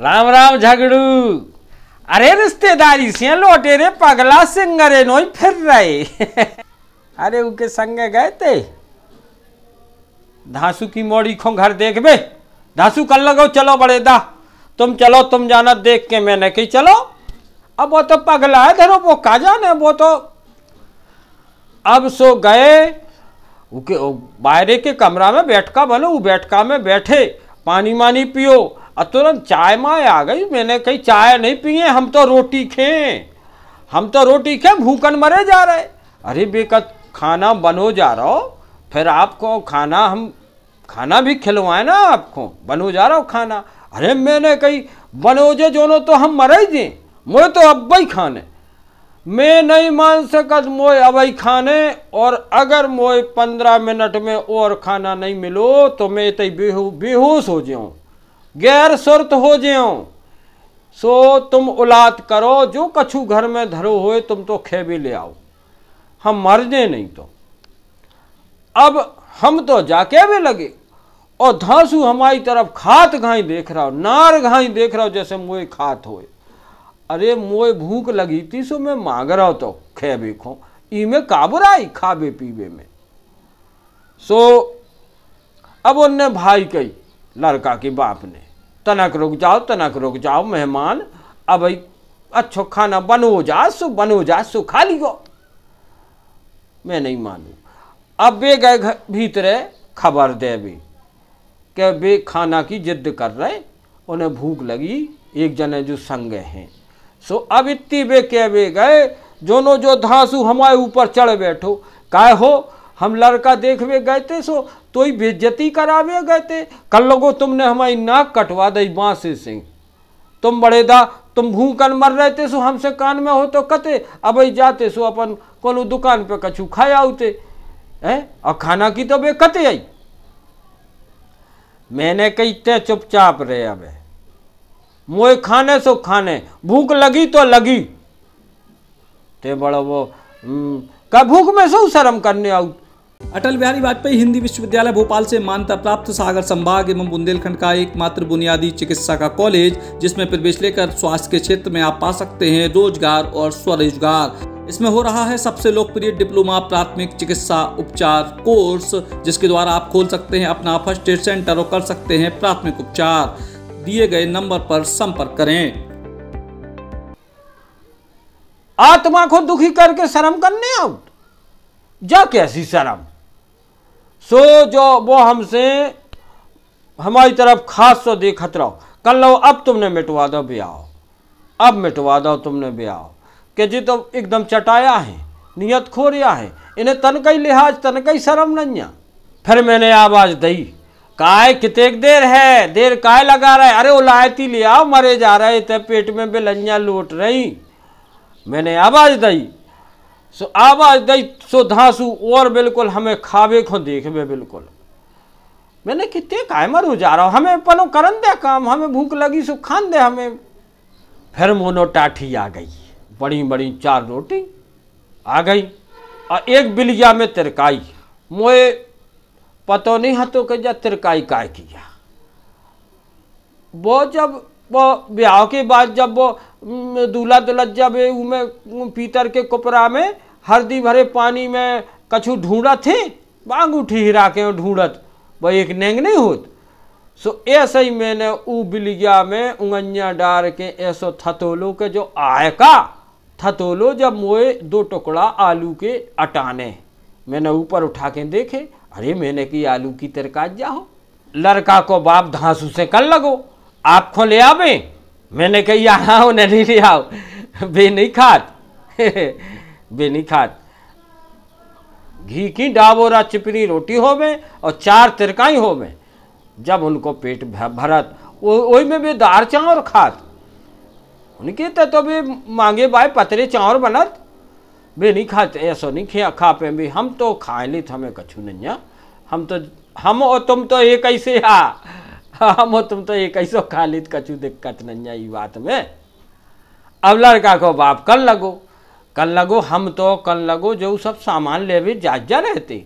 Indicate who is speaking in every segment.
Speaker 1: राम राम झगड़ू अरे रिश्तेदारी से लौटे रे पगला सिंगरे नोई फिर रहे अरे उनके संग गए थे धासु की मोड़ी खो घर देख बे धासु कल लगो चलो बड़े दा तुम चलो तुम जाना देख के मैंने कही चलो अब वो तो पगला है धरो वो का जाने वो तो अब सो गए उके बाहरे के कमरा में बैठका बनो वो बैठका में बैठे पानी मानी पियो और तुरंत चाय माए आ गई मैंने कही चाय नहीं पिए हम तो रोटी खें हम तो रोटी खें भूखन मरे जा रहे अरे बेकत खाना बनो जा रहा हो फिर आपको खाना हम खाना भी खिलवाए ना आपको बनो जा रहा हो खाना अरे मैंने कही बनोजे जोनो तो हम मरे जे मोए तो अब्बई खाने मैं नहीं मान सकत मोए अबई खाने और अगर मोए पंद्रह मिनट में और खाना नहीं मिलो तो मैं तो बेहू बेहोश हो जाऊँ गैर सुरत हो ज्यो सो तुम औलाद करो जो कछु घर में धरो होए तुम तो खे भी ले आओ हम मर जाए नहीं तो अब हम तो जाके भी लगे और धांसू हमारी तरफ खात घाई देख रहा हो नार घाई देख रहा हो जैसे मोए खात होए अरे मोए भूख लगी थी सो मैं मांग रहा हूं तो खे भी खो ई में काबुराई खाबे पीबे में सो अब उनने भाई कही लड़का के बाप ने तनक रुक जाओ तनक रुक जाओ मेहमान अब अच्छो खाना बनो जा सो बनो जा सो खा लियो मैं नहीं मानू अब वे गए भीतरे खबर दे भी के वे खाना की जिद कर रहे उन्हें भूख लगी एक जने जो संग हैं सो अब इतनी वे कह वे गए जोनो जो धांसू हमारे ऊपर चढ़ बैठो काय हो हम लड़का देख वे गए थे सो तो ये बेज्जती करावे गए थे कल लोगो तुमने हमारी नाक कटवा दी बांसे से तुम बड़ेदा तुम भूखन मर रहे थे सो हमसे कान में हो तो कते अब जाते सो अपन को दुकान पे कछु खाए आते हैं और खाना की तो बे कते आई मैंने कही ते चुपचाप रहे अब मोए खाने सो खाने भूख लगी तो लगी ते बड़ा वो हम्म, का भूख में सो शर्म करने आऊ अटल बिहारी वाजपेयी हिंदी विश्वविद्यालय भोपाल से मान्यता प्राप्त सागर संभाग एवं बुंदेलखंड का एकमात्र बुनियादी चिकित्सा का कॉलेज जिसमें प्रवेश लेकर स्वास्थ्य के क्षेत्र में आप पा सकते हैं रोजगार और स्वरोजगार इसमें हो रहा है सबसे लोकप्रिय डिप्लोमा प्राथमिक चिकित्सा उपचार कोर्स जिसके द्वारा आप खोल सकते हैं अपना फर्स्ट एड सेंटर और कर सकते हैं प्राथमिक उपचार दिए गए नंबर पर संपर्क करें आत्मा को दुखी करके शर्म करने आउट जा कैसी शर्म सो जो वो हमसे हमारी तरफ खास सो दे खतरा तो कर लो अब तुमने मिटवा दो ब्याह अब मिटवा दो तुमने ब्याह के जी तो एकदम चटाया है नियत खोरिया है इन्हें तन कई लिहाज तन कई शर्म नहीं फिर मैंने आवाज़ दई काय कितेक देर है देर काय लगा रहा है अरे उलायती ले आओ मरे जा रहे थे पेट में बेलैया लूट रही मैंने आवाज़ दी सो आवाज दई सो धांसू और बिल्कुल हमें खावे खो देखबे बिल्कुल मैंने कितने कायमर हो जा रहा हमें पनो करन दे काम हमें भूख लगी सो खान दे हमें फिर मोनो टाठी आ गई बड़ी बड़ी चार रोटी आ गई और एक बिलिया में तिरकाई मोए पतो नहीं हतो के जा तिरकाई काय किया वो जब वो ब्याह के बाद जब वो दूल्हा दुलत जब उमें पीतर के कोपरा में हरदी भरे पानी में कछु ढूंढत थे बांग उठी हिरा के ढूंढत भाई एक नेंग नहीं होत सो ऐसे ही मैंने ऊ बिलिया में उंगनिया डार के ऐसो थतोलो के जो आयका थतोलो जब मोए दो टुकड़ा आलू के अटाने मैंने ऊपर उठा के देखे अरे मैंने की आलू की तरकाज जाओ लड़का को बाप धांसू से कर लगो आप खो ले आवे मैंने कही आओ नहीं नहीं आओ बेनी खात बेनी खात घी की डाबोरा चिपरी रोटी हो में और चार तिरकाई हो में जब उनको पेट भरत वही में भी दार चावर खात उनके तो तो भी मांगे भाई पतरे चावर बनत भी नहीं खाते ऐसो नहीं खिया खा पे भी हम तो खाए ली हमें कछू नहीं हम तो हम और तुम तो एक ऐसे हा हम हाँ, हाँ, तुम तो एक ऐसो खालिद कचू दिक्कत नहीं ये बात में अब लड़का को बाप कल लगो कल लगो हम तो कल लगो जो सब सामान ले भी जाजा रहते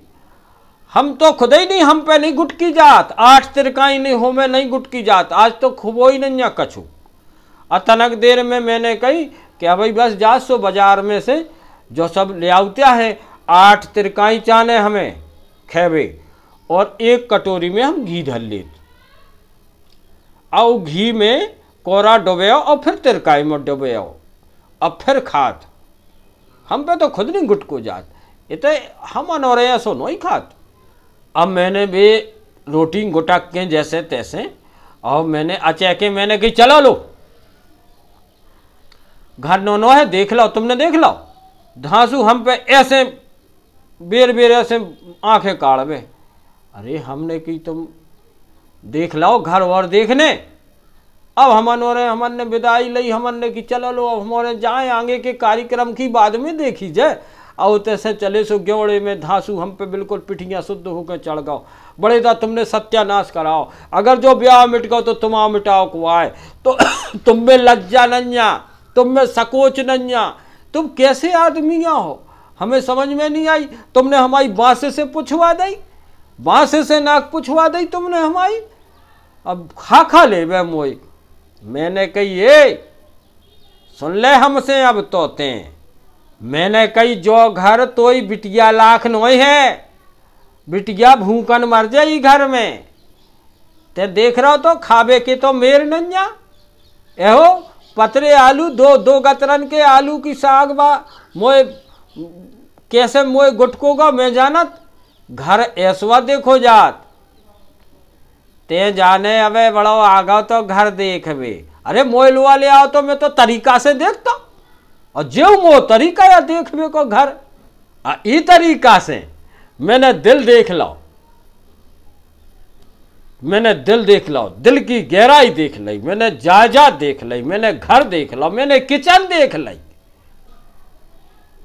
Speaker 1: हम तो खुद ही नहीं हम पे नहीं गुटकी जात आठ तिरकाई नहीं हो में नहीं गुटकी जात आज तो खुबो ही है कछु अतनक देर में मैंने कही कि भाई बस जा सो बाजार में से जो सब ले आउत्या है आठ तिरकाई चाने हमें खेबे और एक कटोरी में हम घी धर लेते और घी में कोरा डोबे और फिर तिरकाई में डुबेओ और फिर खात हम पे तो खुद नहीं गुटको जात तो हम अनोरे या सो ही खात अब मैंने भी रोटी गुटा के जैसे तैसे और मैंने अचे के मैंने कही चला लो घर नो नो है देख लो तुमने देख लो धांसू हम पे ऐसे बेर बेर ऐसे आंखें काड़ में अरे हमने की तुम देख लाओ घर वर देखने अब हमन और हमन ने विदाई ली हमन ने कि चलो लो अब हमारे जाए आगे के कार्यक्रम की बाद में देखी जाए और तैसे चले सो ग्योड़े में धांसू हम पे बिल्कुल पिठियाँ शुद्ध होकर चढ़ गाओ बड़े दा तुमने सत्यानाश कराओ अगर जो ब्याह मिट गओ तो तुम मिटाओ को आए तो तुम में लज्जा नन्या तुम में सकोच नन्या तुम कैसे आदमियाँ हो हमें समझ में नहीं आई तुमने हमारी बाँसे से पुछवा दी बाँसे से नाक पुछवा दी तुमने हमारी अब खा खा ले वे मोई मैंने कही ये सुन ले हमसे अब तोते मैंने कही जो घर तोई बिटिया लाख नोई है बिटिया भूकन मर जाई घर में ते देख हो तो खाबे के तो मेर नंजा एहो पतरे आलू दो दो गतरन के आलू की साग बा मोए कैसे मोए गुटकोगा मैं जानत घर ऐसवा देखो जात ते તે જાને હવે વળો तो घर देख દેખવે अरे મોય લુવા ले आओ तो मैं तो तरीका से देखता और जो मो तरीका या देखबे को घर आ ई तरीका से मैंने दिल देख लो मैंने दिल देख लो दिल की गहराई देख ली मैंने जायजा देख ली मैंने घर देख लो मैंने किचन देख ली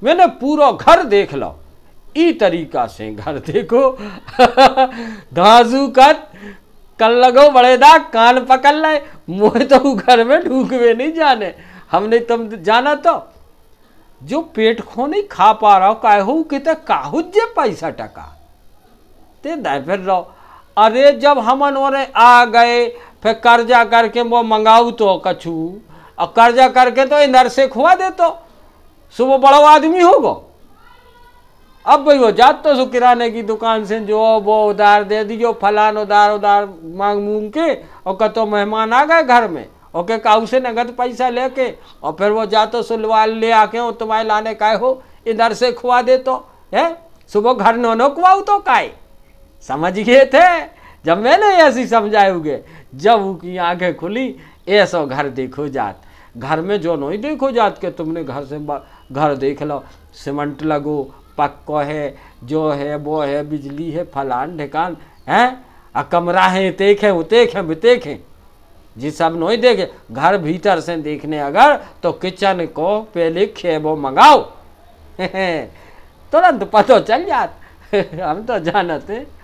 Speaker 1: मैंने पूरा घर देख लो ई तरीका से घर देखो धाजू कर कल लगो बड़े दा कान पकड़ लाए मुँह तो घर में ढूंकवे नहीं जाने हमने तुम जाना तो जो पेट खो नहीं खा पा रहा हो काहू कितने पैसा टका ते दे फिर रहो अरे जब हम अनोरे आ गए फिर कर्जा करके वो मंगाऊ तो कछू और कर्जा करके तो इधर से खुआ दे तो सुबह बड़ो आदमी होगा अब भाई वो जात तो सो किराने की दुकान से जो वो उधार दे दीजिए फलान उधार उधार मांग मूंग के और तो मेहमान आ गए घर में और के काऊ से नगद पैसा लेके और फिर वो जातो सुलवा ले आके हो तुम्हारे लाने का हो इधर से खुआ दे तो है सुबह घर नो नो खुआ तो काय समझ गए थे जब मैंने ऐसी समझाए हुए जब उनकी आंखें खुली ऐसो घर देखो जात घर में जो नहीं देखो जात के तुमने घर से घर देख लो सीमेंट लगो पक्को है जो है वो है बिजली है फलान ढिकान है आ कमरा है तेख है उतेख है बितेख है जी सब नहीं देखे घर भीतर से देखने अगर तो किचन को पहले खेबो मंगाओ तुरंत पतो चल जात हम तो जानते